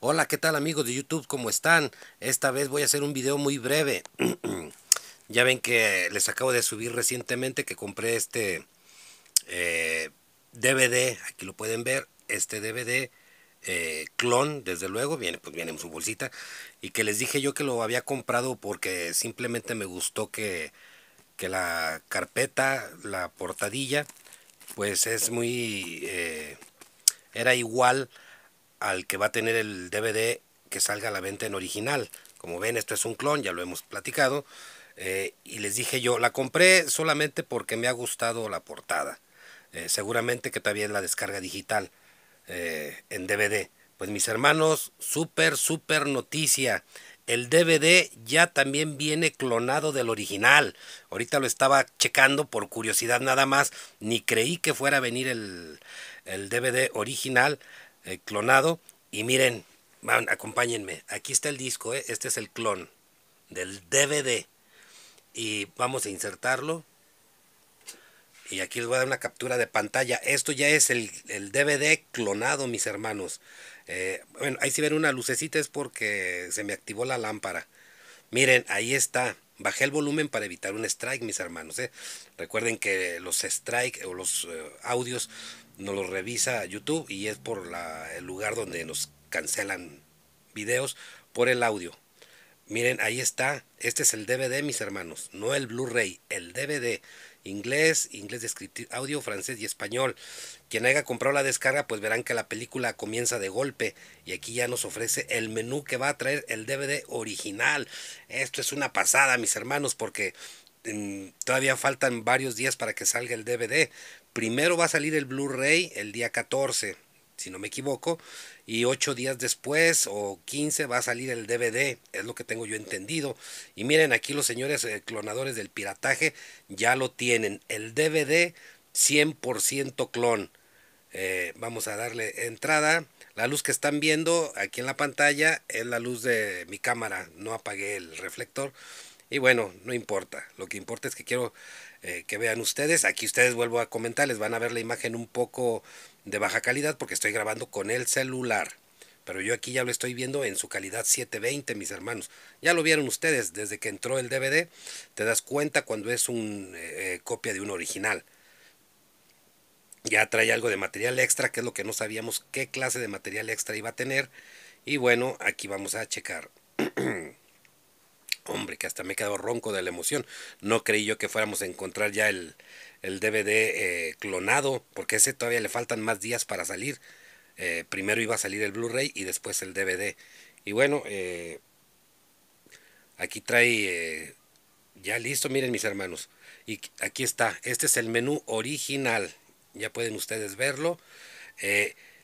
Hola, ¿qué tal amigos de YouTube? ¿Cómo están? Esta vez voy a hacer un video muy breve. ya ven que les acabo de subir recientemente que compré este DVD, eh, aquí lo pueden ver, este DVD eh, clon, desde luego, viene, pues viene en su bolsita, y que les dije yo que lo había comprado porque simplemente me gustó que, la carpeta, la portadilla, pues es muy... Eh, era igual al que va a tener el DVD que salga a la venta en original. Como ven, esto es un clon, ya lo hemos platicado. Eh, y les dije yo, la compré solamente porque me ha gustado la portada. Eh, seguramente que también la descarga digital eh, en DVD. Pues mis hermanos, súper, súper noticia. El DVD ya también viene clonado del original. Ahorita lo estaba checando por curiosidad nada más. Ni creí que fuera a venir el, el DVD original. Eh, clonado. Y miren, acompáñenme. Aquí está el disco, eh. este es el clon del DVD. Y vamos a insertarlo. Y aquí les voy a dar una captura de pantalla. Esto ya es el, DVD clonado, mis hermanos. Eh, bueno, ahí si ven una lucecita es porque se me activó la lámpara. Miren, ahí está. Bajé el volumen para evitar un strike, mis hermanos. ¿eh? Recuerden que los strike o los eh, audios nos los revisa YouTube y es por el lugar donde nos cancelan videos por el audio. Miren, ahí está. Este es el DVD, mis hermanos. No el Blu-ray, el DVD inglés, inglés de audio, francés y español. Quien haya comprado la descarga, pues verán que la película comienza de golpe y aquí ya nos ofrece el menú que va a traer el DVD original. Esto es una pasada, mis hermanos, porque mm, todavía faltan varios días para que salga el DVD. Primero va a salir el Blu-ray el día 14 si no me equivoco, y ocho días después o 15 va a salir el DVD, es lo que tengo yo entendido. Y miren, aquí los señores eh, clonadores del pirataje ya lo tienen, el DVD 100% clon. Eh, vamos a darle entrada. La luz que están viendo aquí en la pantalla es la luz de mi cámara, no apagué el reflector. Y bueno, no importa, lo que importa es que quiero eh, que vean ustedes. Aquí ustedes vuelvo a comentar, les van a ver la imagen un poco de baja calidad porque estoy grabando con el celular. Pero yo aquí ya lo estoy viendo en su calidad 720, mis hermanos. Ya lo vieron ustedes, desde que entró el DVD, te das cuenta cuando es una eh, eh, copia de un original. Ya trae algo de material extra, que es lo que no sabíamos qué clase de material extra iba a tener. Y bueno, aquí vamos a checar. Hombre, que hasta me he quedado ronco de la emoción. No creí yo que fuéramos a encontrar ya el, el DVD eh, clonado, porque ese todavía le faltan más días para salir. Eh, primero iba a salir el Blu-ray y después el DVD. Y bueno, eh, aquí trae ya listo, miren mis hermanos. Y aquí está, este es el menú original. Ya pueden ustedes verlo.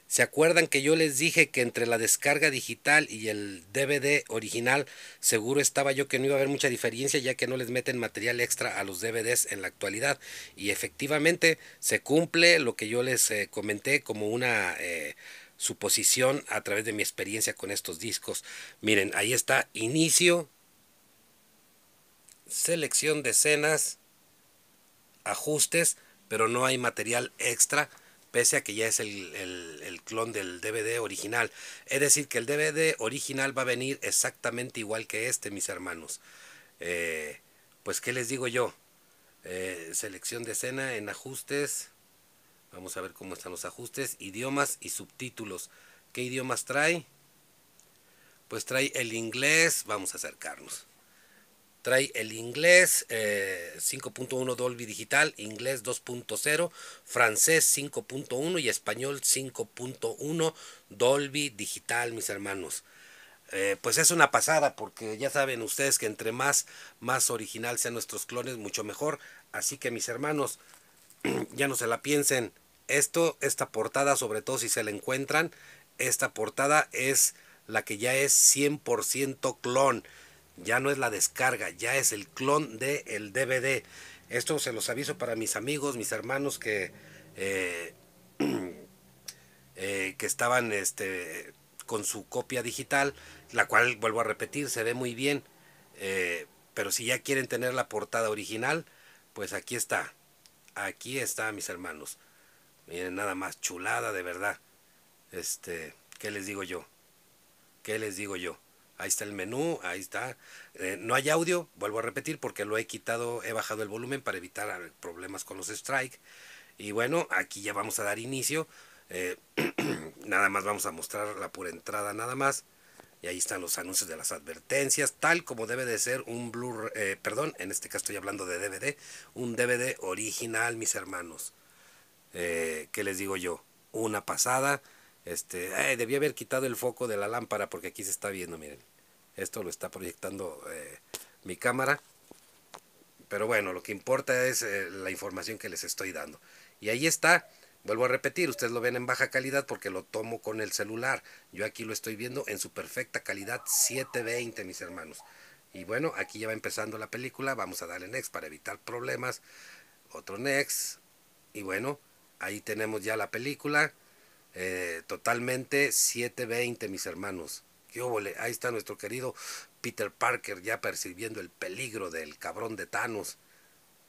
¿Se acuerdan que yo les dije que entre la descarga digital y el DVD original seguro estaba yo que no iba a haber mucha diferencia ya que no les meten material extra a los DVDs en la actualidad? Y efectivamente se cumple lo que yo les eh, comenté como una... Eh, suposición a través de mi experiencia con estos discos. Miren, ahí está inicio, selección de escenas, ajustes, pero no hay material extra pese a que ya es el, clon del DVD original. Es decir, que el DVD original va a venir exactamente igual que este, mis hermanos. Eh, pues, ¿qué les digo yo? Eh, selección de escena en ajustes. Vamos a ver cómo están los ajustes. Idiomas y subtítulos. ¿Qué idiomas trae? Pues trae el inglés. Vamos a acercarnos trae el inglés 5.1 eh, Dolby Digital, inglés 2.0, francés 5.1 y español 5.1 Dolby Digital, mis hermanos. Eh, pues es una pasada porque ya saben ustedes que entre más más original sean nuestros clones mucho mejor así que mis hermanos ya no se la piensen esto esta portada sobre todo si se la encuentran esta portada es la que ya es 100% clon ya no es la descarga, ya es el clon del el DVD. Esto se los aviso para mis amigos, mis hermanos que, eh, eh, que estaban este, con su copia digital, la cual, vuelvo a repetir, se ve muy bien. Eh, pero si ya quieren tener la portada original, pues aquí está. Aquí está, mis hermanos. Miren, nada más chulada, de verdad. Este, ¿qué les digo yo? ¿Qué les digo yo? ahí está el menú, ahí está. Eh, no hay audio, vuelvo a repetir porque lo he quitado, he bajado el volumen para evitar problemas con los strike. Y bueno, aquí ya vamos a dar inicio. Eh, nada más vamos a mostrar la pura entrada, nada más. Y ahí están los anuncios de las advertencias, tal como debe de ser un blur. Eh, perdón, en este caso estoy hablando de DVD, un DVD original, mis hermanos. ¿Qué les digo yo? Una pasada. Este, debía haber quitado el foco de la lámpara porque aquí se está viendo, miren. Esto lo está proyectando eh, mi cámara. Pero bueno, lo que importa es eh, la información que les estoy dando. Y ahí está. Vuelvo a repetir, ustedes lo ven en baja calidad porque lo tomo con el celular. Yo aquí lo estoy viendo en su perfecta calidad 720, mis hermanos. Y bueno, aquí ya va empezando la película. Vamos a darle next para evitar problemas. Otro next. Y bueno, ahí tenemos ya la película. Eh, totalmente 720, mis hermanos. ¿Qué Ahí está nuestro querido Peter Parker ya percibiendo el peligro del cabrón de Thanos.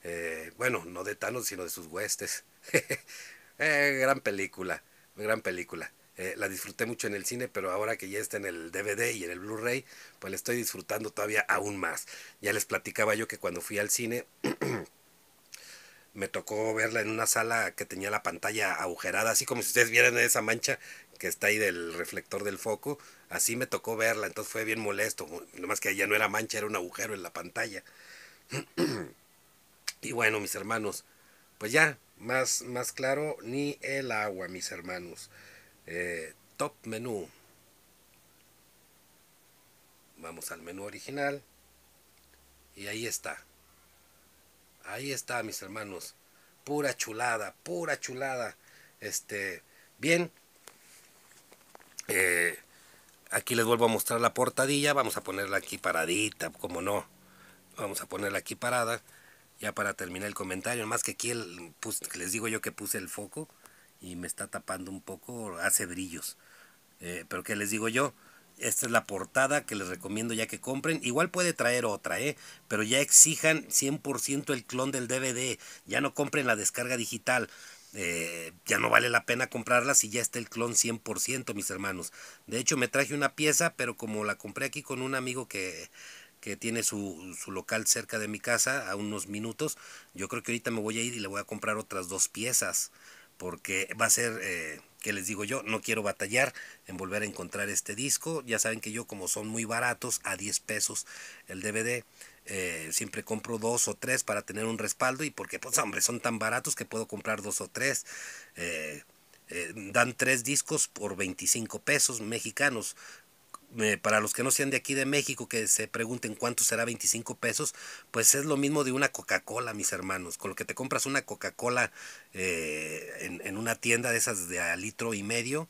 Eh, bueno, no de Thanos, sino de sus huestes. Eh, gran película, gran película. Eh, la disfruté mucho en el cine, pero ahora que ya está en el DVD y en el Blu-ray, pues la estoy disfrutando todavía aún más. Ya les platicaba yo que cuando fui al cine me tocó verla en una sala que tenía la pantalla agujerada, así como si ustedes vieran esa mancha que está ahí del reflector del foco, así me tocó verla, entonces fue bien molesto, nomás que ya no era mancha, era un agujero en la pantalla. y bueno, mis hermanos, pues ya, más, más claro, ni el agua, mis hermanos. Eh, top menú. Vamos al menú original. Y ahí está. Ahí está, mis hermanos. Pura chulada, pura chulada. Este, bien. Eh, aquí les vuelvo a mostrar la portadilla. Vamos a ponerla aquí paradita, como no. Vamos a ponerla aquí parada. Ya para terminar el comentario. Más que aquí pues, les digo yo que puse el foco y me está tapando un poco. Hace brillos. Eh, pero ¿qué les digo yo? Esta es la portada que les recomiendo ya que compren. Igual puede traer otra, ¿eh? pero ya exijan 100% el clon del DVD. Ya no compren la descarga digital. Eh, ya no vale la pena comprarla si ya está el clon 100%, mis hermanos. De hecho, me traje una pieza, pero como la compré aquí con un amigo que, que tiene su, su, local cerca de mi casa, a unos minutos, yo creo que ahorita me voy a ir y le voy a comprar otras dos piezas, porque va a ser... Eh, que les digo yo, no quiero batallar en volver a encontrar este disco. Ya saben que yo como son muy baratos, a 10 pesos el DVD, eh, siempre compro dos o tres para tener un respaldo y porque, pues hombre, son tan baratos que puedo comprar dos o tres. Eh, eh, dan tres discos por 25 pesos mexicanos. Eh, para los que no sean de aquí de México, que se pregunten cuánto será 25 pesos, pues es lo mismo de una Coca-Cola, mis hermanos. Con lo que te compras una Coca-Cola eh, en, una tienda de esas de a litro y medio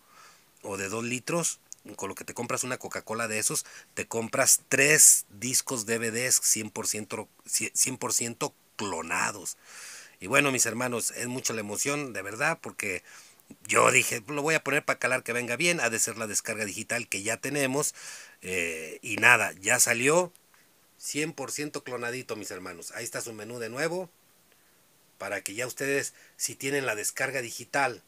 o de dos litros, con lo que te compras una Coca-Cola de esos, te compras tres discos DVDs 100%, 100 clonados. Y bueno, mis hermanos, es mucha la emoción, de verdad, porque yo dije, lo voy a poner para calar que venga bien, ha de ser la descarga digital que ya tenemos. Eh, y nada, ya salió 100% clonadito, mis hermanos. Ahí está su menú de nuevo, para que ya ustedes, si tienen la descarga digital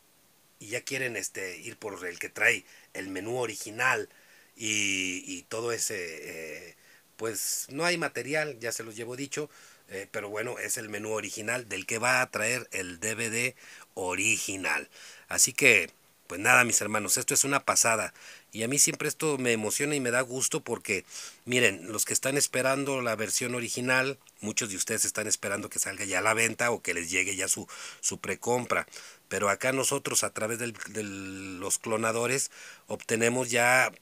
y ya quieren este, ir por el que trae el menú original y, y todo ese, eh, pues no hay material, ya se los llevo dicho, eh, pero bueno, es el menú original del que va a traer el DVD original. Así que, pues nada, mis hermanos, esto es una pasada. Y a mí siempre esto me emociona y me da gusto porque, miren, los que están esperando la versión original, muchos de ustedes están esperando que salga ya a la venta o que les llegue ya su, su precompra. Pero acá nosotros, a través de los clonadores, obtenemos ya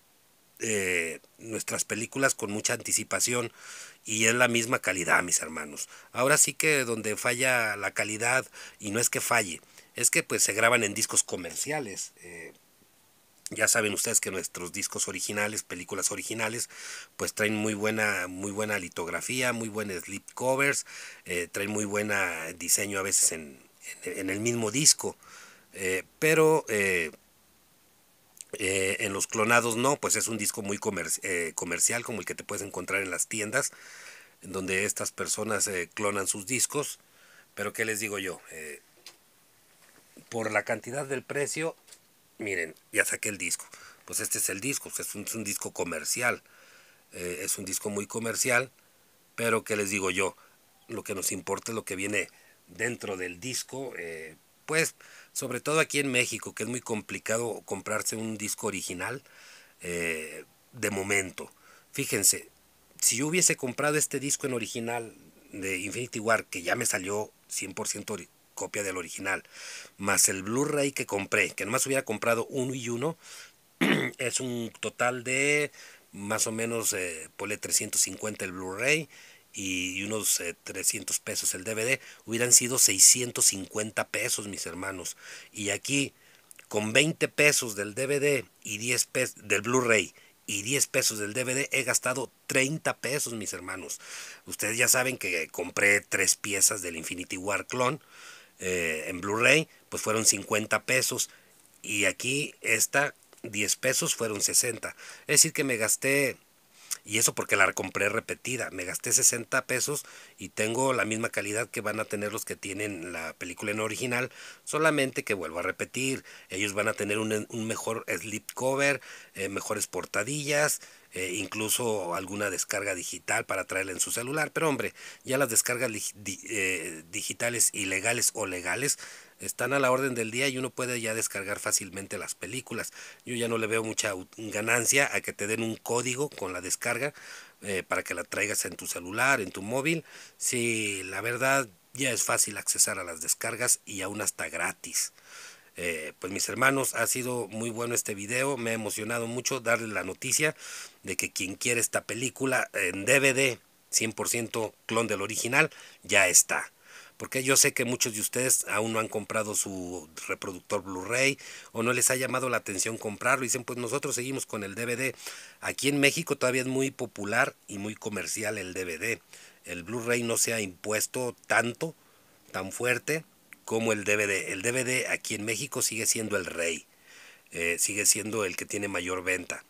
eh, nuestras películas con mucha anticipación y es la misma calidad, mis hermanos. Ahora sí que donde falla la calidad, y no es que falle, es que pues se graban en discos comerciales. Eh, ya saben ustedes que nuestros discos originales, películas originales, pues traen muy buena, muy buena litografía, muy buenos slip covers, eh, traen muy buen diseño a veces en, el mismo disco. Eh, pero en los clonados no, pues es un disco muy comercial como el que te puedes encontrar en las tiendas, donde estas personas clonan sus discos. Pero qué les digo yo, por la cantidad del precio, miren, ya saqué el disco. Pues este es el disco, es un, es un disco comercial. Eh, es un disco muy comercial, pero que les digo yo, lo que nos importa es lo que viene dentro del disco. Eh, pues, sobre todo aquí en México, que es muy complicado comprarse un disco original eh, de momento. Fíjense, si yo hubiese comprado este disco en original de Infinity War, que ya me salió 100% copia del original, más el Blu-ray que compré, que nomás hubiera comprado uno y uno, es un total de más o menos, eh, ponle 350 el Blu-ray y unos 300 eh, pesos el DVD, hubieran sido 650 pesos, mis hermanos. Y aquí, con 20 pesos del DVD y 10 pesos del Blu-ray y 10 pesos del DVD, he gastado 30 pesos, mis hermanos. Ustedes ya saben que compré tres piezas del Infinity War Clone. Eh, en Blu-ray, pues fueron 50 pesos. Y aquí esta, 10 pesos fueron 60. Es decir, que me gasté, y eso porque la compré repetida, me gasté 60 pesos y tengo la misma calidad que van a tener los que tienen la película en original, solamente que vuelvo a repetir, ellos van a tener un, mejor slip cover, eh, mejores portadillas, eh, incluso alguna descarga digital para traerla en su celular. Pero hombre, ya las descargas eh, digitales ilegales o legales están a la orden del día y uno puede ya descargar fácilmente las películas. Yo ya no le veo mucha ganancia a que te den un código con la descarga eh, para que la traigas en tu celular, en tu móvil. Si la verdad ya es fácil accesar a las descargas y aún hasta gratis. pues mis hermanos, ha sido muy bueno este video, me ha emocionado mucho darle la noticia de que quien quiere esta película en DVD, 100% clon del original, ya está. Porque yo sé que muchos de ustedes aún no han comprado su reproductor Blu-ray o no les ha llamado la atención comprarlo. Dicen, pues nosotros seguimos con el DVD. Aquí en México todavía es muy popular y muy comercial el DVD. El Blu-ray no se ha impuesto tanto, tan fuerte como el DVD. El DVD aquí en México sigue siendo el rey. Eh, sigue siendo el que tiene mayor venta.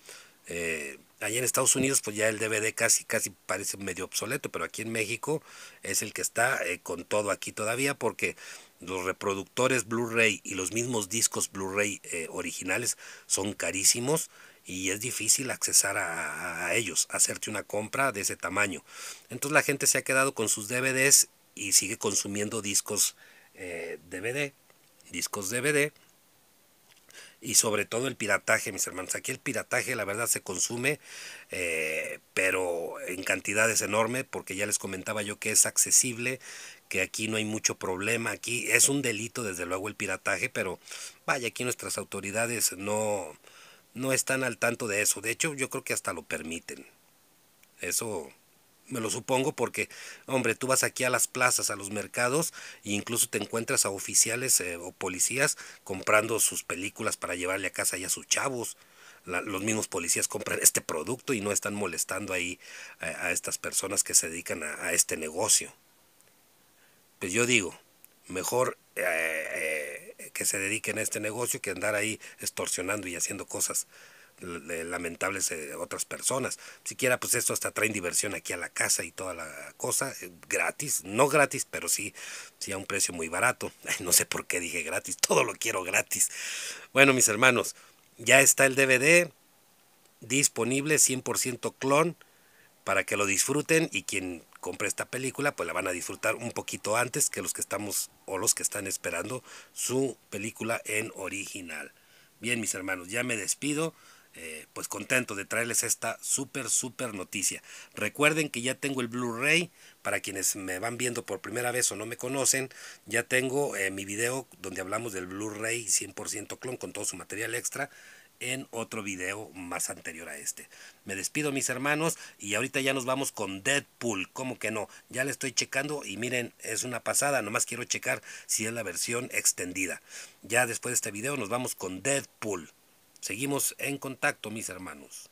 Eh, Allí en Estados Unidos pues ya el DVD casi casi parece medio obsoleto, pero aquí en México es el que está eh, con todo aquí todavía porque los reproductores Blu-ray y los mismos discos Blu-ray eh, originales son carísimos y es difícil accesar a, ellos, hacerte una compra de ese tamaño. Entonces la gente se ha quedado con sus DVDs y sigue consumiendo discos DVD, eh, discos DVD y sobre todo el pirataje, mis hermanos. Aquí el pirataje, la verdad, se consume, eh, pero en cantidades enormes, porque ya les comentaba yo que es accesible, que aquí no hay mucho problema. Aquí es un delito, desde luego, el pirataje, pero vaya, aquí nuestras autoridades no, no están al tanto de eso. De hecho, yo creo que hasta lo permiten. Eso me lo supongo porque, hombre, tú vas aquí a las plazas, a los mercados, e incluso te encuentras a oficiales eh, o policías comprando sus películas para llevarle a casa ya a sus chavos. los mismos policías compran este producto y no están molestando ahí a, estas personas que se dedican a, este negocio. Pues yo digo, mejor eh, eh, que se dediquen a este negocio que andar ahí extorsionando y haciendo cosas lamentables eh, otras personas. Siquiera pues esto hasta traen diversión aquí a la casa y toda la cosa, eh, gratis, no gratis, pero sí, sí a un precio muy barato. no sé por qué dije gratis, todo lo quiero gratis. Bueno, mis hermanos, ya está el DVD disponible 100% clon para que lo disfruten y quien compre esta película pues la van a disfrutar un poquito antes que los que estamos o los que están esperando su película en original. Bien, mis hermanos, ya me despido. Eh, pues contento de traerles esta súper, súper noticia. Recuerden que ya tengo el Blu-ray, para quienes me van viendo por primera vez o no me conocen, ya tengo eh, mi video donde hablamos del Blu-ray 100% clon con todo su material extra en otro video más anterior a este. Me despido mis hermanos y ahorita ya nos vamos con Deadpool, cómo que no? Ya le estoy checando y miren, es una pasada, nomás quiero checar si es la versión extendida. Ya después de este video nos vamos con Deadpool. Seguimos en contacto, mis hermanos.